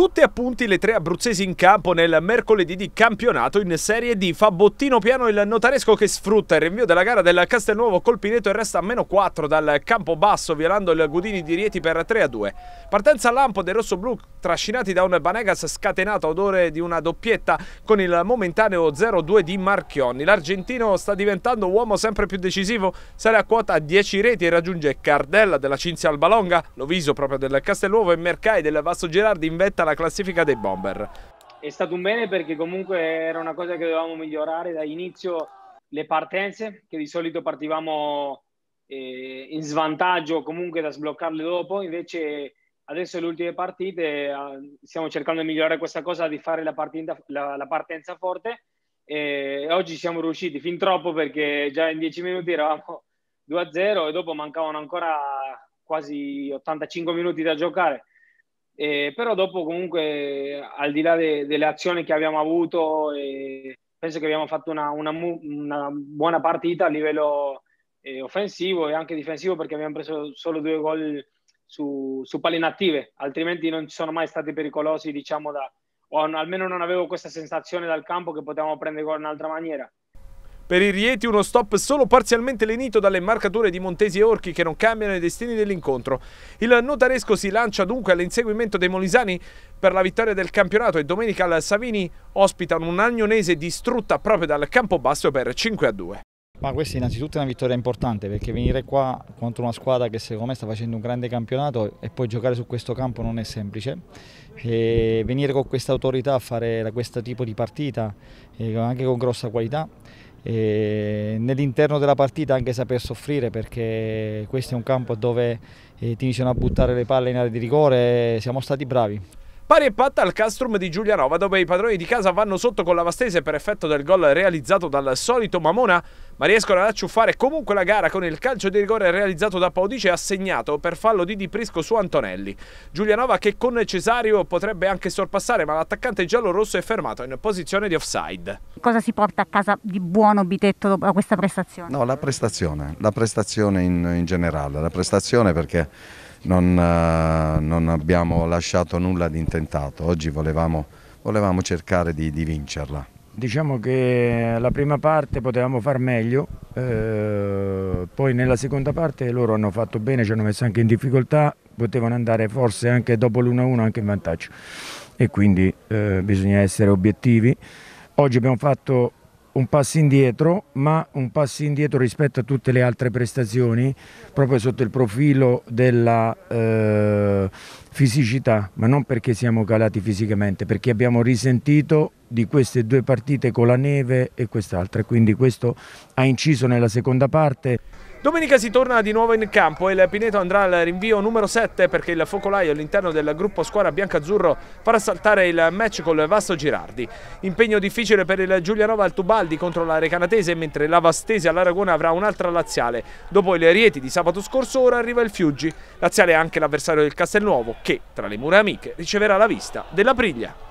Tutte punti le tre abruzzesi in campo nel mercoledì di campionato in Serie D. Fa bottino piano il notaresco che sfrutta il rinvio della gara del Castelnuovo col Pineto e resta a meno 4 dal campo basso violando il Gudini di Rieti per 3 a 2. Partenza a lampo dei rossoblù trascinati da un Banegas scatenato a odore di una doppietta con il momentaneo 0-2 di Marchionni. L'argentino sta diventando uomo sempre più decisivo, sale a quota 10 reti e raggiunge Cardella della Cinzia Albalonga, Loviso proprio del Castelnuovo e Mercai del Vasto Gerardi in vetta la classifica dei bomber. È stato un bene perché comunque era una cosa che dovevamo migliorare dall'inizio le partenze, che di solito partivamo eh, in svantaggio comunque da sbloccarle dopo, invece adesso le ultime partite ah, stiamo cercando di migliorare questa cosa, di fare la, partita, la, la partenza forte e oggi siamo riusciti fin troppo perché già in dieci minuti eravamo 2-0 e dopo mancavano ancora quasi 85 minuti da giocare eh, però dopo comunque, al di là de- delle azioni che abbiamo avuto, eh, penso che abbiamo fatto una, una, una buona partita a livello eh, offensivo e anche difensivo perché abbiamo preso solo due gol su, su palle inattive, altrimenti non ci sono mai stati pericolosi, diciamo, da, o almeno non avevo questa sensazione dal campo che potevamo prendere gol in un'altra maniera. Per il Rieti uno stop solo parzialmente lenito dalle marcature di Montesi e Orchi che non cambiano i destini dell'incontro. Il notaresco si lancia dunque all'inseguimento dei molisani per la vittoria del campionato e domenica al Savini ospitano un'agnonese distrutta proprio dal campo basso per 5 a 2. Ma questa innanzitutto è una vittoria importante perché venire qua contro una squadra che secondo me sta facendo un grande campionato e poi giocare su questo campo non è semplice. E venire con questa autorità a fare questo tipo di partita eh, anche con grossa qualità nell'interno della partita anche saper soffrire perché questo è un campo dove eh, ti iniziano a buttare le palle in area di rigore, siamo stati bravi. Pari e patta al Castrum di Giulianova, dove i padroni di casa vanno sotto con la Vastese per effetto del gol realizzato dal solito Mamona, ma riescono ad acciuffare comunque la gara con il calcio di rigore realizzato da Paudice assegnato per fallo di Di Prisco su Antonelli. Giulianova che con Cesario potrebbe anche sorpassare, ma l'attaccante giallo-rosso è fermato in posizione di offside. Cosa si porta a casa di buono Bitetto da questa prestazione? No, la prestazione, la prestazione in, in generale, la prestazione perché non, eh, non abbiamo lasciato nulla di intentato, oggi volevamo, volevamo cercare di, di vincerla. Diciamo che la prima parte potevamo far meglio, eh, poi nella seconda parte loro hanno fatto bene, ci hanno messo anche in difficoltà, potevano andare forse anche dopo l'1-1 anche in vantaggio e quindi eh, bisogna essere obiettivi. Oggi abbiamo fatto un passo indietro, ma un passo indietro rispetto a tutte le altre prestazioni, proprio sotto il profilo della eh, fisicità, ma non perché siamo calati fisicamente, perché abbiamo risentito di queste due partite con la neve e quest'altra, quindi questo ha inciso nella seconda parte. Domenica si torna di nuovo in campo e il Pineto andrà al rinvio numero 7 perché il focolaio all'interno del gruppo squadra biancazzurro farà saltare il match col Vasto Girardi. Impegno difficile per il Giulianova al Tubaldi contro la Recanatese mentre la Vastese all'Aragona avrà un'altra laziale. Dopo le Rieti di sabato scorso ora arriva il Fiuggi. Laziale è anche l'avversario del Castelnuovo che tra le mura amiche riceverà la vista della Priglia.